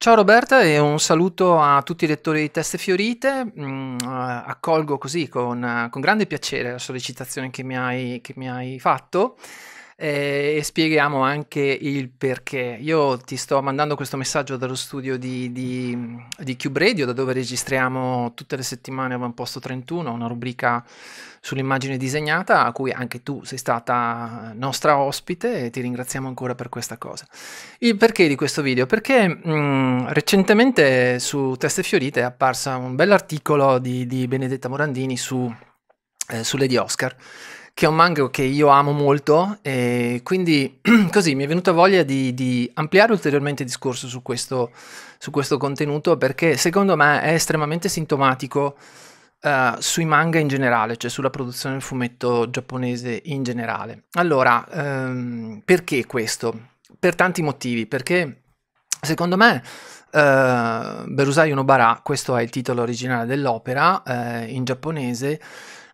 Ciao Roberta e un saluto a tutti i lettori di Teste Fiorite. Mm, eh, accolgo così con, eh, con, grande piacere la sollecitazione che mi hai, che mi hai fatto eh, e spieghiamo anche il perché. Io ti sto mandando questo messaggio dallo studio di, di, di Cube Radio, da dove registriamo tutte le settimane Avamposto 31, una rubrica sull'immagine disegnata a cui anche tu sei stata nostra ospite e ti ringraziamo ancora per questa cosa. Il perché di questo video? Perché mh, mm, recentemente su Teste Fiorite è apparsa un bell'articolo di, di Benedetta Morandini su, eh, sulle di Oscar che è un manga che io amo molto e quindi così mi è venuta voglia di, di ampliare ulteriormente il discorso su questo, su questo, contenuto perché secondo me è estremamente sintomatico uh, sui manga in generale, cioè sulla produzione del fumetto giapponese in generale. Allora, um, perché questo? Per tanti motivi, perché secondo me uh, Berusai Onobara, questo è il titolo originale dell'opera uh, in giapponese,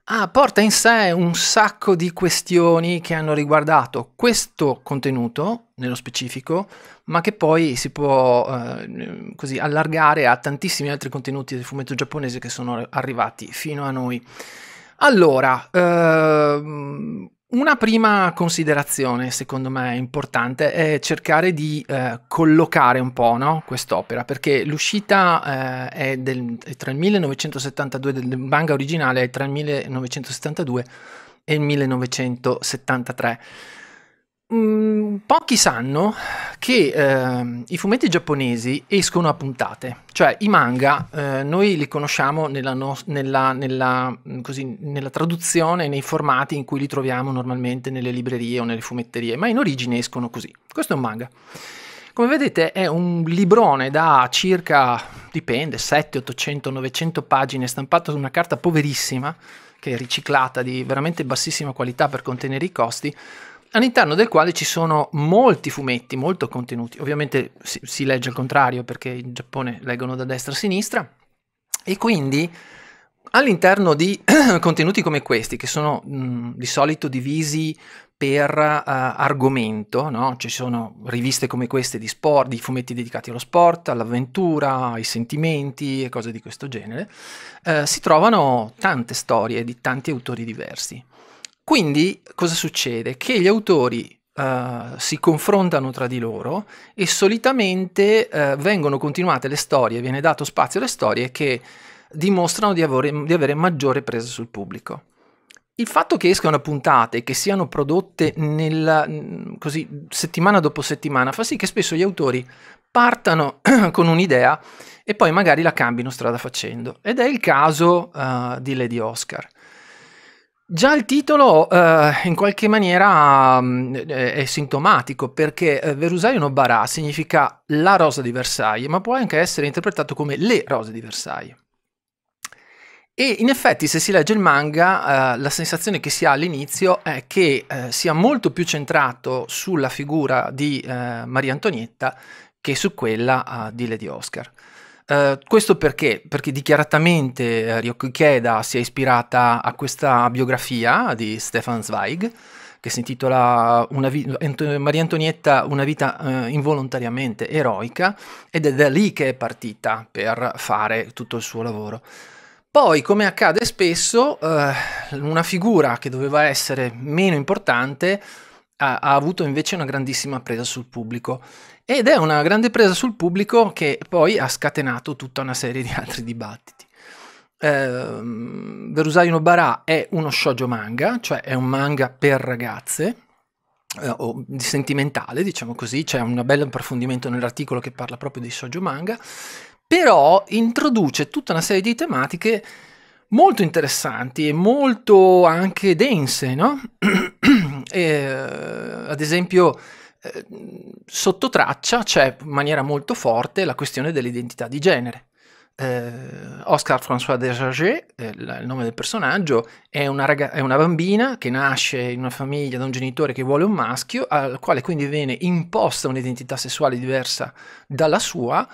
ah, porta in sé un sacco di questioni che hanno riguardato questo contenuto, nello specifico, ma che poi si può eh, così allargare a tantissimi altri contenuti del fumetto giapponese che sono arrivati fino a noi. Allora, ehm, una prima considerazione, secondo me, importante è cercare di eh, collocare un po' no? quest'opera, perché l'uscita eh, è, del, è tra il 1972 del manga originale, è tra il 1972 e il 1973. Mm, pochi sanno che eh, i fumetti giapponesi escono a puntate, cioè i manga eh, noi li conosciamo nella, no, nella, nella, mm, così, nella, traduzione, nei formati in cui li troviamo normalmente nelle librerie o nelle fumetterie, ma in origine escono così. Questo è un manga. Come vedete è un librone da circa, dipende, 7, 800, 900 pagine stampato su una carta poverissima, che è riciclata di veramente bassissima qualità per contenere i costi, all'interno del quale ci sono molti fumetti, molto contenuti. Ovviamente si, si legge al contrario perché in Giappone leggono da destra a sinistra e quindi all'interno di contenuti come questi, che sono mh, mm, di solito divisi per uh, argomento, no? ci sono riviste come queste di sport, di fumetti dedicati allo sport, all'avventura, ai sentimenti e cose di questo genere, uh, si trovano tante storie di tanti autori diversi. Quindi cosa succede? Che gli autori Uh, si confrontano tra di loro e solitamente uh, vengono continuate le storie, viene dato spazio alle storie che dimostrano di avere, di avere maggiore presa sul pubblico. Il fatto che escano puntate, che siano prodotte nella, così, settimana dopo settimana, fa sì che spesso gli autori partano con un'idea e poi magari la cambino strada facendo. Ed è il caso uh, di Lady Oscar. Già il titolo eh, in qualche maniera mh, mm, è sintomatico perché eh, Verusai no Barà significa la rosa di Versailles, ma può anche essere interpretato come le rose di Versailles. E in effetti se si legge il manga eh, la sensazione che si ha all'inizio è che eh, sia molto più centrato sulla figura di eh, Maria Antonietta che su quella eh, di Lady Oscar. Eh, questo perché? Perché dichiaratamente eh, Ryoko Ikeda si è ispirata a questa biografia di Stefan Zweig che si intitola vi- Maria Antonietta una vita eh, involontariamente eroica ed è da lì che è partita per fare tutto il suo lavoro. Poi, come accade spesso, eh, una figura che doveva essere meno importante ha, ha avuto invece una grandissima presa sul pubblico ed è una grande presa sul pubblico che poi ha scatenato tutta una serie di altri dibattiti. Eh, no Barà è uno shoujo manga, cioè è un manga per ragazze, eh, o sentimentale, diciamo così, c'è un bel approfondimento nell'articolo che parla proprio di shoujo manga, però introduce tutta una serie di tematiche molto interessanti e molto anche dense, no? e, eh, ad esempio, eh, sotto traccia c'è in maniera molto forte la questione dell'identità di genere. Eh, Oscar François Desargés, eh, il nome del personaggio, è una, raga- è una, bambina che nasce in una famiglia da un genitore che vuole un maschio, al quale quindi viene imposta un'identità sessuale diversa dalla sua,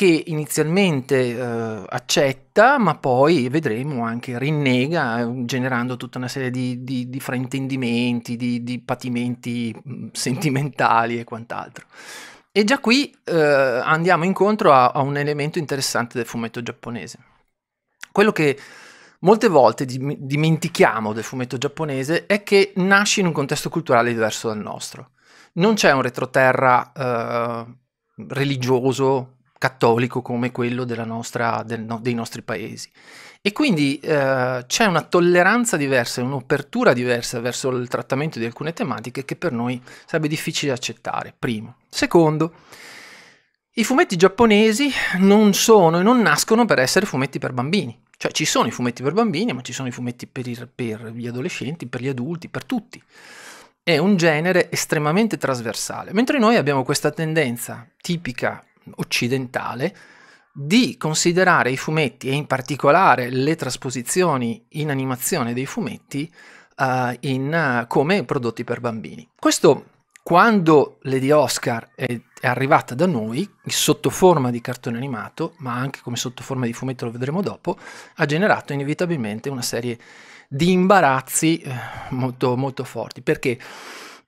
che inizialmente eh, accetta, ma poi vedremo anche rinnega, eh, generando tutta una serie di, di, di fraintendimenti, di, di, patimenti mm, sentimentali e quant'altro. E già qui eh, andiamo incontro a, a un elemento interessante del fumetto giapponese. Quello che molte volte dimentichiamo del fumetto giapponese è che nasce in un contesto culturale diverso dal nostro. Non c'è un retroterra eh, religioso cattolico come quello nostra, del, no, dei nostri paesi. E quindi eh, c'è una tolleranza diversa, un'apertura diversa verso il trattamento di alcune tematiche che per noi sarebbe difficile accettare, primo. Secondo, i fumetti giapponesi non sono e non nascono per essere fumetti per bambini. Cioè ci sono i fumetti per bambini, ma ci sono i fumetti per, il, per gli adolescenti, per gli adulti, per tutti è un genere estremamente trasversale, mentre noi abbiamo questa tendenza tipica occidentale di considerare i fumetti e in particolare le trasposizioni in animazione dei fumetti uh, in, uh, come prodotti per bambini. Questo quando Lady Oscar è, è arrivata da noi, sotto forma di cartone animato, ma anche come sotto forma di fumetto, lo vedremo dopo, ha generato inevitabilmente una serie di imbarazzi eh, molto, molto forti. Perché?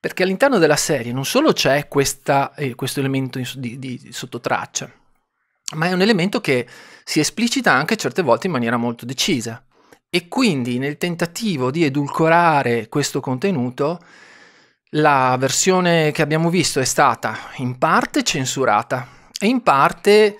perché all'interno della serie non solo c'è questa, eh, questo elemento di, di sottotraccia, ma è un elemento che si esplicita anche certe volte in maniera molto decisa. E quindi nel tentativo di edulcorare questo contenuto, la versione che abbiamo visto è stata in parte censurata e in parte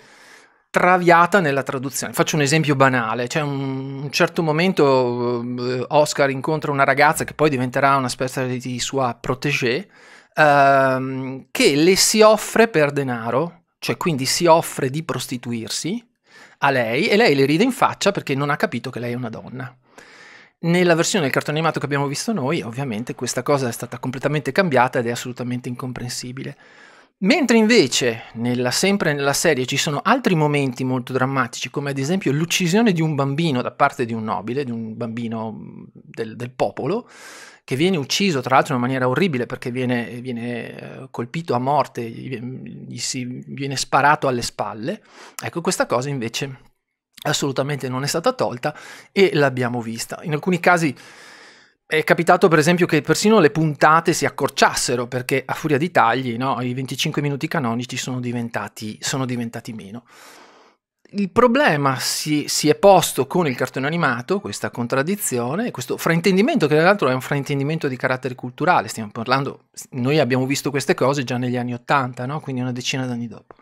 traviata nella traduzione. Faccio un esempio banale, c'è un, un certo momento eh, Oscar incontra una ragazza che poi diventerà una specie di sua protégée, ehm, che le si offre per denaro, cioè quindi si offre di prostituirsi a lei e lei le ride in faccia perché non ha capito che lei è una donna. Nella versione del cartone animato che abbiamo visto noi, ovviamente questa cosa è stata completamente cambiata ed è assolutamente incomprensibile. Mentre invece, nella, sempre nella serie, ci sono altri momenti molto drammatici, come ad esempio l'uccisione di un bambino da parte di un nobile, di un bambino mm, del, del popolo, che viene ucciso tra l'altro in maniera orribile perché viene, viene eh, colpito a morte, gli si, viene sparato alle spalle. Ecco, questa cosa invece assolutamente non è stata tolta e l'abbiamo vista. In alcuni casi è capitato per esempio che persino le puntate si accorciassero perché a furia di tagli no, i 25 minuti canonici sono diventati, sono diventati meno. Il problema si, si, è posto con il cartone animato, questa contraddizione, questo fraintendimento che tra l'altro è un fraintendimento di carattere culturale, stiamo parlando, noi abbiamo visto queste cose già negli anni 80, no? quindi una decina d'anni dopo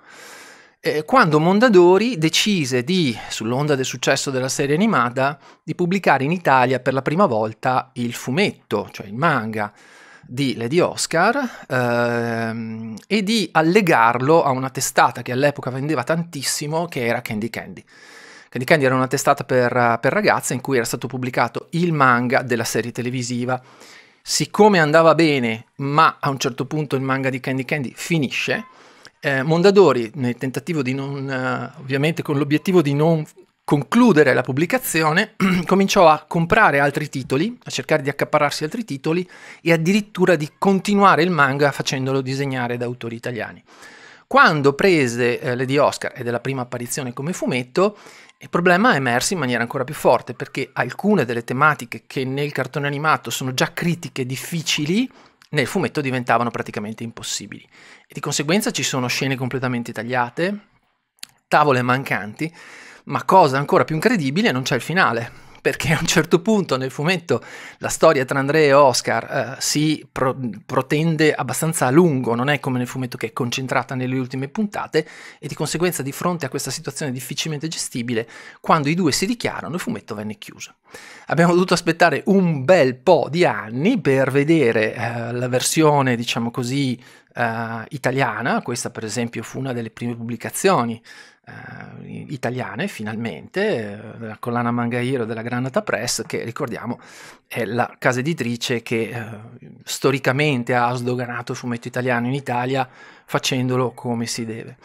eh, quando Mondadori decise di, sull'onda del successo della serie animata, di pubblicare in Italia per la prima volta il fumetto, cioè il manga di Lady Oscar ehm, e di allegarlo a una testata che all'epoca vendeva tantissimo che era Candy Candy. Candy Candy era una testata per, per ragazze in cui era stato pubblicato il manga della serie televisiva. Siccome andava bene, ma a un certo punto il manga di Candy Candy finisce, eh, Mondadori, nel tentativo di non, eh, ovviamente con l'obiettivo di non concludere la pubblicazione, cominciò a comprare altri titoli, a cercare di accaparrarsi altri titoli e addirittura di continuare il manga facendolo disegnare da autori italiani. Quando prese eh, Lady Oscar ed è la prima apparizione come fumetto, il problema è emerso in maniera ancora più forte perché alcune delle tematiche che nel cartone animato sono già critiche difficili nel fumetto diventavano praticamente impossibili. E di conseguenza ci sono scene completamente tagliate, tavole mancanti, ma cosa ancora più incredibile, non c'è il finale perché a un certo punto nel fumetto la storia tra Andrea e Oscar eh, si pro- protende abbastanza a lungo, non è come nel fumetto che è concentrata nelle ultime puntate e di conseguenza di fronte a questa situazione difficilmente gestibile, quando i due si dichiarano il fumetto venne chiuso. Abbiamo dovuto aspettare un bel po' di anni per vedere eh, la versione, diciamo così, eh, italiana, questa per esempio fu una delle prime pubblicazioni eh, italiane finalmente, eh, la collana Mangairo della Granata Press, che ricordiamo è la casa editrice che eh, storicamente ha sdoganato il fumetto italiano in Italia facendolo come si deve.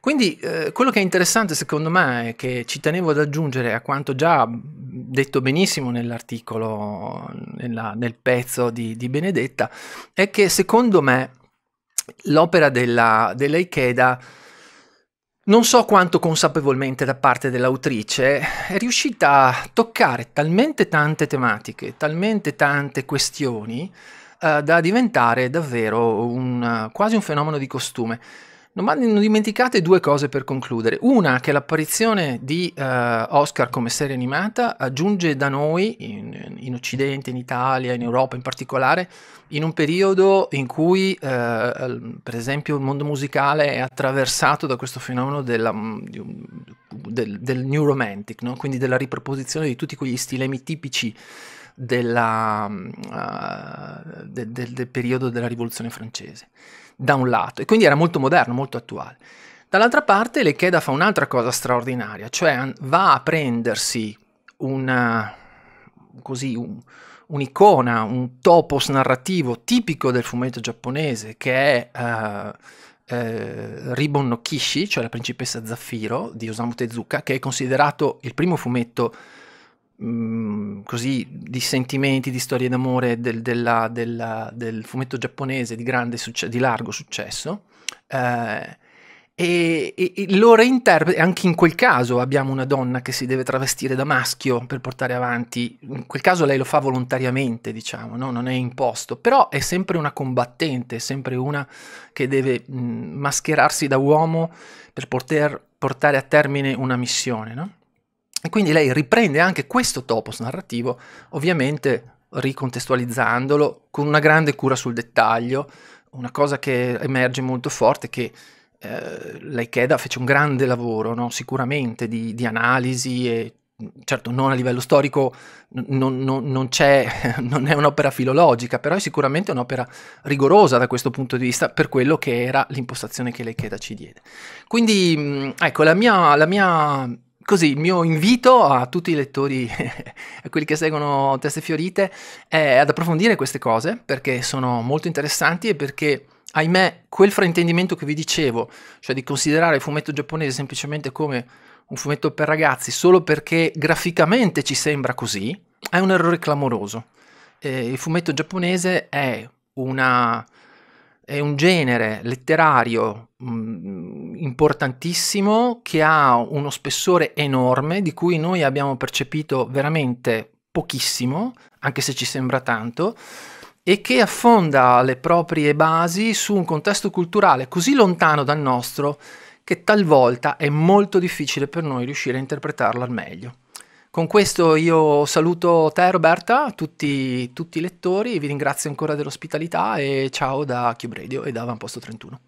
Quindi eh, quello che è interessante secondo me, che ci tenevo ad aggiungere a quanto già detto benissimo nell'articolo, nella, nel pezzo di, di, Benedetta, è che secondo me l'opera della, della Ikeda non so quanto consapevolmente da parte dell'autrice, è riuscita a toccare talmente tante tematiche, talmente tante questioni, eh, da diventare davvero un, quasi un fenomeno di costume. Non, dimenticate due cose per concludere. Una, che l'apparizione di uh, Oscar come serie animata giunge da noi, in, in, Occidente, in Italia, in Europa in particolare, in un periodo in cui, uh, per esempio, il mondo musicale è attraversato da questo fenomeno della, mm, del, del New Romantic, no? quindi della riproposizione di tutti quegli stilemi tipici della, uh, de, de, del periodo della rivoluzione francese, da un lato, e quindi era molto moderno, molto attuale. Dall'altra parte Lecheda fa un'altra cosa straordinaria, cioè va a prendersi una, eh, così, un, un'icona, un topos narrativo tipico del fumetto giapponese che è... Uh, eh, eh Ribbon no Kishi, cioè la principessa Zaffiro di Osamu Tezuka, che è considerato il primo fumetto Mm, così di sentimenti, di storie d'amore del, della, della, del fumetto giapponese di, grande succe- di largo successo. Eh, e, e, e loro interprete, anche in quel caso abbiamo una donna che si deve travestire da maschio per portare avanti, in quel caso lei lo fa volontariamente, diciamo, no? non è imposto, però è sempre una combattente, è sempre una che deve mh, mm, mascherarsi da uomo per poter portare a termine una missione. No? E quindi lei riprende anche questo topos narrativo, ovviamente ricontestualizzandolo con una grande cura sul dettaglio, una cosa che emerge molto forte è che eh, l'Aicheda fece un grande lavoro, no? sicuramente, di, di, analisi e certo non a livello storico, non, non, non, non è un'opera filologica, però è sicuramente un'opera rigorosa da questo punto di vista per quello che era l'impostazione che l'Aicheda ci diede. Quindi mm, ecco, la mia, la mia Così il mio invito a tutti i lettori, a quelli che seguono Teste Fiorite, è ad approfondire queste cose perché sono molto interessanti e perché, ahimè, quel fraintendimento che vi dicevo, cioè di considerare il fumetto giapponese semplicemente come un fumetto per ragazzi solo perché graficamente ci sembra così, è un errore clamoroso. Eh, il fumetto giapponese è una è un genere letterario mh, mm, importantissimo che ha uno spessore enorme di cui noi abbiamo percepito veramente pochissimo, anche se ci sembra tanto, e che affonda le proprie basi su un contesto culturale così lontano dal nostro che talvolta è molto difficile per noi riuscire a interpretarlo al meglio. Con questo io saluto te Roberta, tutti, tutti i lettori, vi ringrazio ancora dell'ospitalità e ciao da Cube Radio e da Vanposto 31.